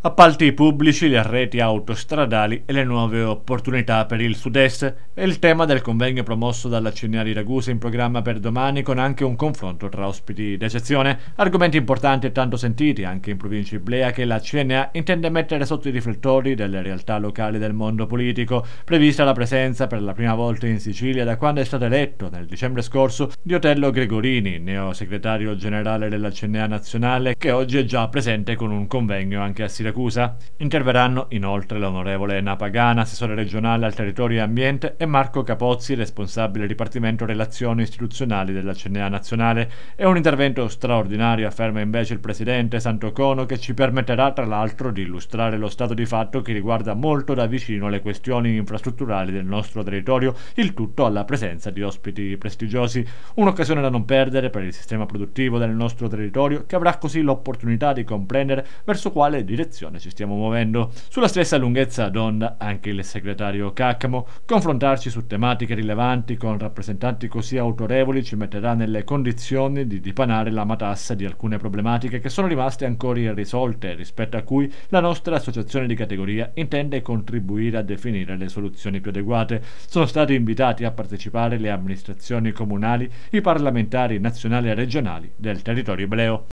appalti pubblici, le reti autostradali e le nuove opportunità per il sud-est è il tema del convegno promosso dalla CNA di Ragusa in programma per domani con anche un confronto tra ospiti d'eccezione, argomenti importanti e tanto sentiti anche in provincia Iblea che la CNA intende mettere sotto i riflettori delle realtà locali del mondo politico, prevista la presenza per la prima volta in Sicilia da quando è stato eletto nel dicembre scorso di Otello Gregorini, neo segretario generale della CNA nazionale che oggi è già presente con un convegno anche a Siracusa. Siracusa. Interverranno inoltre l'onorevole Napagana, assessore regionale al territorio e ambiente, e Marco Capozzi, responsabile Dipartimento Relazioni Istituzionali della CNA Nazionale. È un intervento straordinario, afferma invece il presidente Santo Cono, che ci permetterà tra l'altro di illustrare lo stato di fatto che riguarda molto da vicino le questioni infrastrutturali del nostro territorio, il tutto alla presenza di ospiti prestigiosi. Un'occasione da non perdere per il sistema produttivo del nostro territorio, che avrà così l'opportunità di comprendere verso quale direzione direzione ci stiamo muovendo. Sulla stessa lunghezza d'onda anche il segretario Caccamo. Confrontarci su tematiche rilevanti con rappresentanti così autorevoli ci metterà nelle condizioni di dipanare la matassa di alcune problematiche che sono rimaste ancora irrisolte, rispetto a cui la nostra associazione di categoria intende contribuire a definire le soluzioni più adeguate. Sono stati invitati a partecipare le amministrazioni comunali, i parlamentari nazionali e regionali del territorio ebreo.